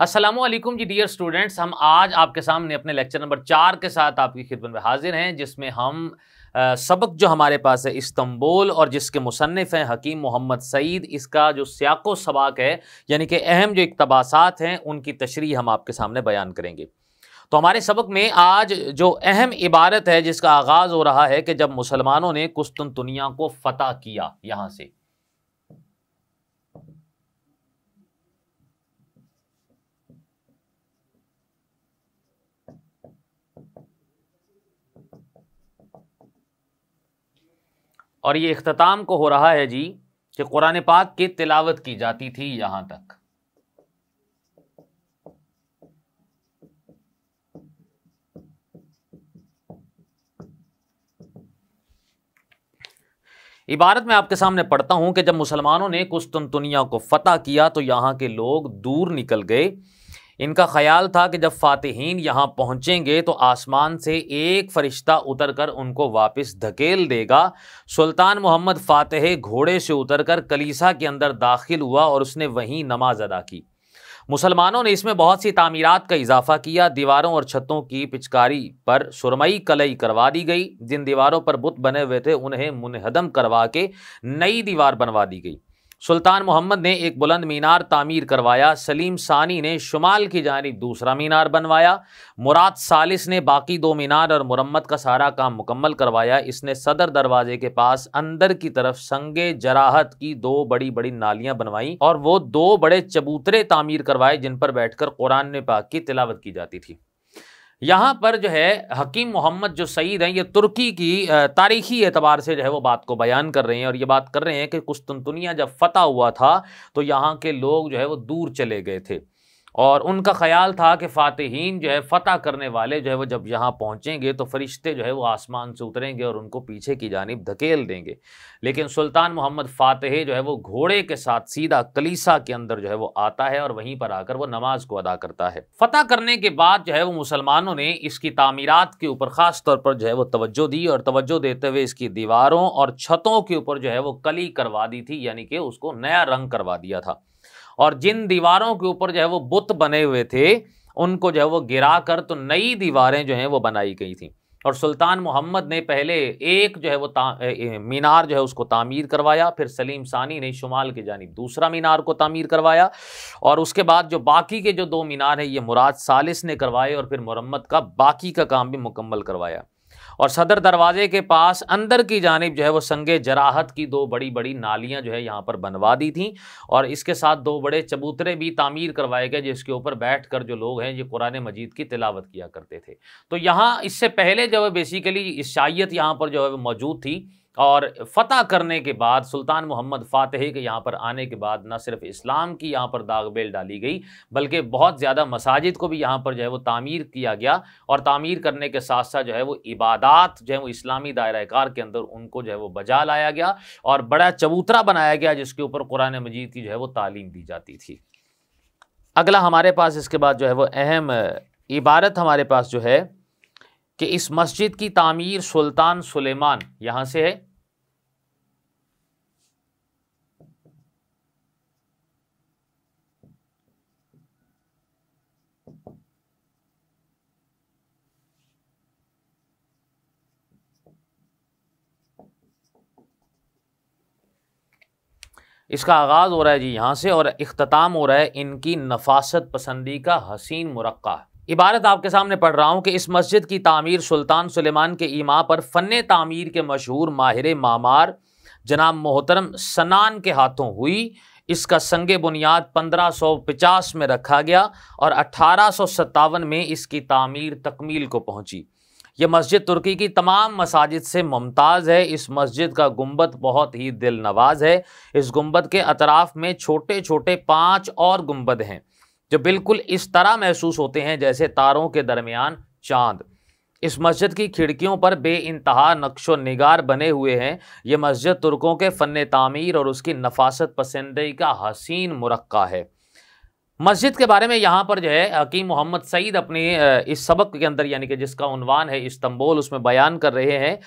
असलम जी dear students हम आज आपके सामने अपने लेक्चर नंबर चार के साथ आपकी खिदमत में हाजिर हैं जिसमें हम आ, सबक जो हमारे पास है इस्तंबोल और जिसके मुसनफ़ हैं हकीम मोहम्मद सईद इसका जो सियाको सबाक है यानी कि अहम जो इकतबासात हैं उनकी तशरी हम आपके सामने बयान करेंगे तो हमारे सबक में आज जो अहम इबारत है जिसका आगाज हो रहा है कि जब मुसलमानों ने दुनिया को फतेह किया यहां से और ये अख्ताम को हो रहा है जी कि कुरान पाक की तिलावत की जाती थी यहां तक इबारत मैं आपके सामने पढ़ता हूं कि जब मुसलमानों ने कुस्तुनतुनिया को फतह किया तो यहाँ के लोग दूर निकल गए इनका ख्याल था कि जब फातहीन यहाँ पहुँचेंगे तो आसमान से एक फ़रिश्ता उतर कर उनको वापस धकेल देगा सुल्तान मोहम्मद फ़ातह घोड़े से उतर कर कलीसा के अंदर दाखिल हुआ और उसने वहीं नमाज अदा की मुसलमानों ने इसमें बहुत सी तामीरात का इजाफा किया दीवारों और छतों की पिचकारी पर सुरमई कलई करवा दी गई जिन दीवारों पर बुत बने हुए थे उन्हें मुनहदम करवा के नई दीवार बनवा दी गई सुल्तान मोहम्मद ने एक बुलंद मीनार तामीर करवाया सलीम सानी ने शुमाल की जानी दूसरा मीनार बनवाया मुराद सालिस ने बाकी दो मीनार और मुरम्मत का सारा काम मुकम्मल करवाया इसने सदर दरवाजे के पास अंदर की तरफ संगे जराहत की दो बड़ी बड़ी नालियां बनवाई और वो दो बड़े चबूतरे तामीर करवाए जिन पर बैठकर कुरान पाक की तिलावत की जाती थी यहाँ पर जो है हकीम मोहम्मद जो सईद हैं ये तुर्की की तारीखी एतबार से जो है वो बात को बयान कर रहे हैं और ये बात कर रहे हैं कि कुस्तुनतुनिया जब फतह हुआ था तो यहाँ के लोग जो है वो दूर चले गए थे और उनका ख्याल था कि फ़ातहन जो है फ़तह करने वाले जो है वो जब यहाँ पहुँचेंगे तो फरिश्ते जो है वो आसमान से उतरेंगे और उनको पीछे की जानब धकेल देंगे लेकिन सुल्तान मोहम्मद फ़ातह जो है वो घोड़े के साथ सीधा कलीसा के अंदर जो है वो आता है और वहीं पर आकर वो नमाज को अदा करता है फ़तह करने के बाद जो है वो मुसलमानों ने इसकी तमीरत के ऊपर ख़ास तौर पर जो है वो तवज्जो दी और तवज्जो देते हुए इसकी दीवारों और छतों के ऊपर जो है वो कली करवा दी थी यानी कि उसको नया रंग करवा दिया था और जिन दीवारों के ऊपर जो है वो बुत बने हुए थे उनको जो है वो गिरा कर तो नई दीवारें जो हैं वो बनाई गई थी और सुल्तान मोहम्मद ने पहले एक जो है वो मीनार जो है उसको तामीर करवाया फिर सलीम सानी ने शुमाल की जानी दूसरा मीनार को तामीर करवाया और उसके बाद जो बाकी के जो दो मीनार हैं ये मुराद सालिस ने करवाए और फिर मुरम्मत का बाकी का काम भी मुकम्मल करवाया और सदर दरवाजे के पास अंदर की जानब जो है वो संग जराहत की दो बड़ी बड़ी नालियाँ जो है यहाँ पर बनवा दी थी और इसके साथ दो बड़े चबूतरे भी तामीर करवाए गए जिसके ऊपर बैठ कर जो लोग हैं ये कुरान मजीद की तिलावत किया करते थे तो यहाँ इससे पहले जो है बेसिकली ईसाइत यहाँ पर जो है मौजूद थी और फ़तह करने के बाद सुल्तान मोहम्मद फ़ातह के यहाँ पर आने के बाद न सिर्फ इस्लाम की यहाँ पर दाग बेल डाली गई बल्कि बहुत ज़्यादा मसाजिद को भी यहाँ पर जो है वो तामीर किया गया और तामीर करने के साथ साथ जो है वो इबादत जो है वो इस्लामी दायराकार के अंदर उनको जो है वो बजा लाया गया और बड़ा चबूतरा बनाया गया जिसके ऊपर कुरान मजीद की जो है वो तालीम दी जाती थी अगला हमारे पास इसके बाद जो है वह अहम इबारत हमारे पास जो है कि इस मस्जिद की तामीर सुल्तान सुलेमान यहां से है इसका आगाज़ हो रहा है जी यहां से और इख्ताम हो रहा है इनकी नफासत पसंदी का हसीन मुरक्का इबारत आपके सामने पढ़ रहा हूँ कि इस मस्जिद की तमीर सुल्तान सुलेमान के ईमा पर फ़न तामीर के मशहूर माहिर मामार जनाब मोहतरम सनान के हाथों हुई इसका संग बुनियाद 1550 में रखा गया और अठारह में इसकी तामीर तकमील को पहुँची यह मस्जिद तुर्की की तमाम मसाजिद से मुमताज़ है इस मस्जिद का गुम्बद बहुत ही दिल नवाज है इस गुम्बद के अतराफ़ में छोटे छोटे पाँच और गुम्बद हैं जो बिल्कुल इस तरह महसूस होते हैं जैसे तारों के दरमियान चांद इस मस्जिद की खिड़कियों पर बे इंतहा नक्शो नगार बने हुए हैं ये मस्जिद तुर्कों के फ़न तामीर और उसकी नफासत पसंदी का हसीन मुरक्का है मस्जिद के बारे में यहाँ पर जो है हकीम मोहम्मद सईद अपने इस सबक के अंदर यानी कि जिसका उनवान है इस्तंबोल उसमें बयान कर रहे हैं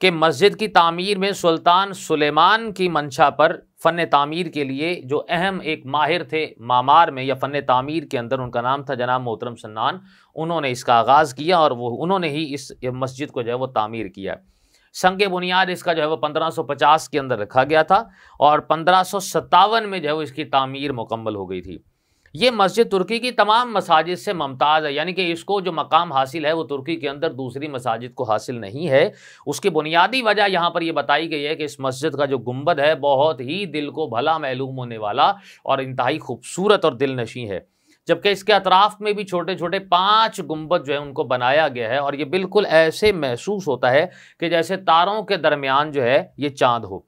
कि मस्जिद की तामीर में सुल्तान सुलेमान की मंशा पर फ़न तामीर के लिए जो अहम एक माहिर थे मामार में या फ़न तामीर के अंदर उनका नाम था जनाब मोहतरम सन्नान उन्होंने इसका आगाज़ किया और वो उन्होंने ही इस मस्जिद को जो है वो तामीर किया संग बुनियाद इसका जो है वो 1550 के अंदर रखा गया था और पंद्रह में जो है वो इसकी तामीर मुकम्मल हो गई थी ये मस्जिद तुर्की की तमाम मसाजिद से ममताज़ है यानी कि इसको जो मकाम हासिल है वो तुर्की के अंदर दूसरी मसाजिद को हासिल नहीं है उसकी बुनियादी वजह यहाँ पर यह बताई गई है कि इस मस्जिद का जो गुम्बद है बहुत ही दिल को भला महलूम होने वाला और इंतहाई खूबसूरत और दिल नशी है जबकि इसके अतराफ़ में भी छोटे छोटे पाँच गुम्बद जो है उनको बनाया गया है और ये बिल्कुल ऐसे महसूस होता है कि जैसे तारों के दरमियान जो है ये चाँद हो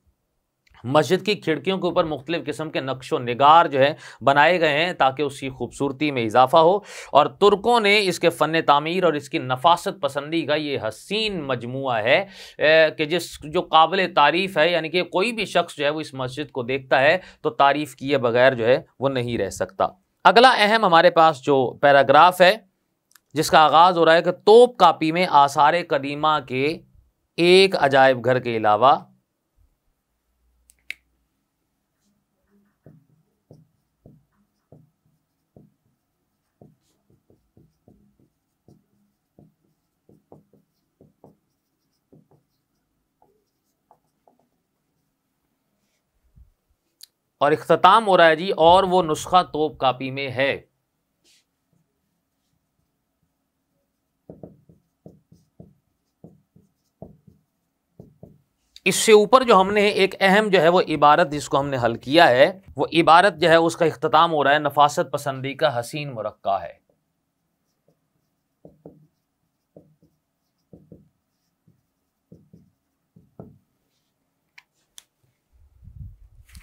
मस्जिद की खिड़कियों के ऊपर मुख्तलिफ़ किस्म के नक्शो नगार जो है बनाए गए हैं ताकि उसकी खूबसूरती में इजाफा हो और तुर्कों ने इसके फ़न तमीर और इसकी नफासत पसंदी का ये हसीन मजमू है कि जिस जो काबिल तारीफ़ है यानी कि कोई भी शख्स जो है वो इस मस्जिद को देखता है तो तारीफ़ किए बगैर जो है वो नहीं रह सकता अगला अहम हमारे पास जो पैराग्राफ है जिसका आगाज़ हो रहा है कि तोप कापी में आसार कदीमा के एक अजायब घर के अलावा और अख्ताम हो रहा है जी और वो नुस्खा तोप कापी में है इससे ऊपर जो हमने एक अहम जो है वो इबारत जिसको हमने हल किया है वो इबारत जो है उसका अख्ताम हो रहा है नफासत पसंदी का हसीन मुरक्का है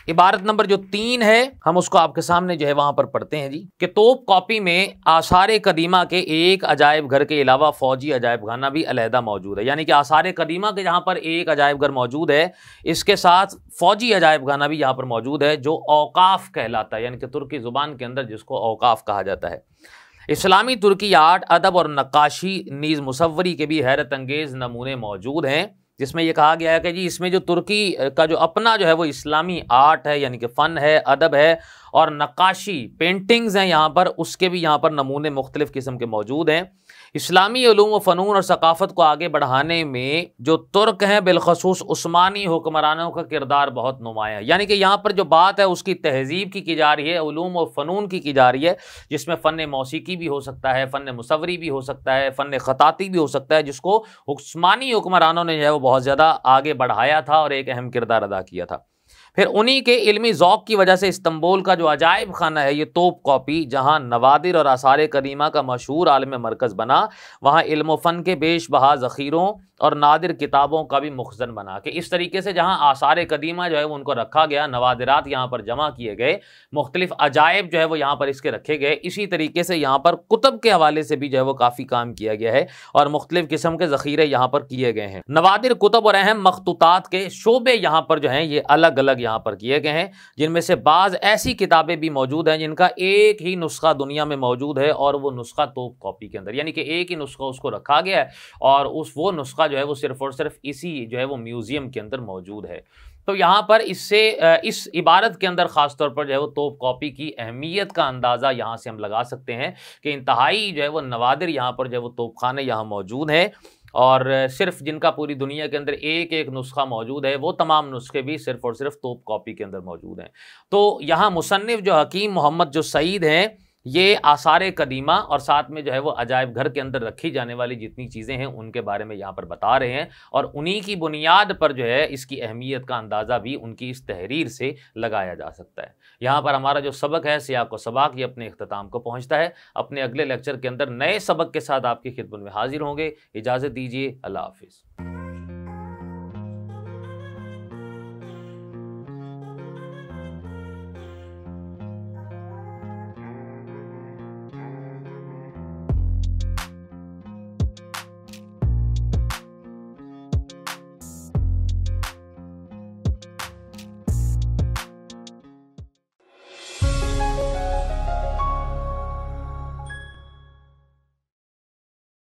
इबारत नंबर जो तीन है हम उसको आपके सामने जो है वहां पर पढ़ते हैं जी कि तोप कॉपी में आसार कदीमा के एक अजायब घर के अलावा फौजी अजायब खाना भी अलहदा मौजूद है यानी कि आसार कदीमा के जहां पर एक अजायब घर मौजूद है इसके साथ फौजी अजायब खाना भी यहाँ पर मौजूद है जो अवकाफ कहलाता है यानी कि तुर्की ज़ुबान के अंदर जिसको अवकाफ कहा जाता है इस्लामी तुर्की आर्ट अदब और नक्काशी नीज़ मुसवरी के भी हैरत अंगेज़ नमूने मौजूद हैं जिसमें यह कहा गया है कि जी इसमें जो तुर्की का जो अपना जो है वो इस्लामी आर्ट है यानी कि फ़न है अदब है और नक्काशी पेंटिंग्स हैं यहाँ पर उसके भी यहाँ पर नमूने मुख्तलिफ़ किस्म के मौजूद हैं इस्लामी व फ़नून और सकाफ़त को आगे बढ़ाने में जो तुर्क हैं बिलखसूस उस्मानी हुक्मरानों का किरदार बहुत नुमाया है यानी कि यहाँ पर जो बात है उसकी तहजीब की की जा रही है ूम और फ़नून की की जा रही है जिसमें फ़न मौसीकी भी हो सकता है फ़न मुसवरी भी हो सकता है फ़न ख़ताती भी हो सकता है जिसको उस्मानी हुक्मरानों ने जो है वो बहुत ज़्यादा आगे बढ़ाया था और एक अहम किरदार अदा किया था फिर उन्हीं के इल्मी ज़ौक की वजह से इस्तंबुल का जो अजायब खाना है ये तोप कॉपी जहाँ नवादिर और आसार करीमा का मशहूर आलम मरकज़ बना वहाँ इल्म फ़न के बेश बहा ज़ख़ीरों और नादिर किताबों का भी मुखजन बना के इस तरीके से जहाँ आसार कदीमा जो है वो उनको रखा गया नवादरात यहाँ पर जमा किए गए मुख्तलिफ अजायब जो है वो यहाँ पर इसके रखे गए इसी तरीके से यहाँ पर कुतब के हवाले से भी जो है वो काफ़ी काम किया गया है और मुख्तलिफ किस्म के ज़ख़ीरे यहाँ पर किए गए हैं नवादिर कुतब और अहम मखतूत के शोबे यहाँ पर जो हैं ये अलग अलग यहाँ पर किए गए हैं जिनमें से बाज़ ऐसी किताबें भी मौजूद हैं जिनका एक ही नुस्खा दुनिया में मौजूद है और वो नुस्खा तो कॉपी के अंदर यानी कि एक ही नुस्खा उसको रखा गया है और उस वो नुस्खा जो है वो सिर्फ और सिर्फ इसी जो है वो म्यूज़ियम के अंदर मौजूद है तो यहाँ पर इससे इस इबारत के अंदर ख़ास तौर पर जो है वो तोप कॉपी की अहमियत का अंदाज़ा यहाँ से हम लगा सकते हैं कि इंतहाई जो है वो नवादर यहाँ पर जो है वो तोपखाने यहाँ मौजूद हैं और सिर्फ जिनका पूरी दुनिया के अंदर एक एक नुस्खा मौजूद है वो तमाम नुस्खे भी सिर्फ और सिर्फ तोप कॉपी के अंदर मौजूद हैं तो यहाँ मुसनफ़ जो हकीम मोहम्मद जो सईद हैं ये आसार कदीमा और साथ में जो है वो अजायब घर के अंदर रखी जाने वाली जितनी चीज़ें हैं उनके बारे में यहाँ पर बता रहे हैं और उन्हीं की बुनियाद पर जो है इसकी अहमियत का अंदाज़ा भी उनकी इस तहरीर से लगाया जा सकता है यहाँ पर हमारा जो सबक है सियाक व सबाक ये अपने अख्ताम को पहुँचता है अपने अगले लेक्चर के अंदर नए सबक के साथ आपकी खिदमत में हाजिर होंगे इजाज़त दीजिए अल्लाह हाफिज़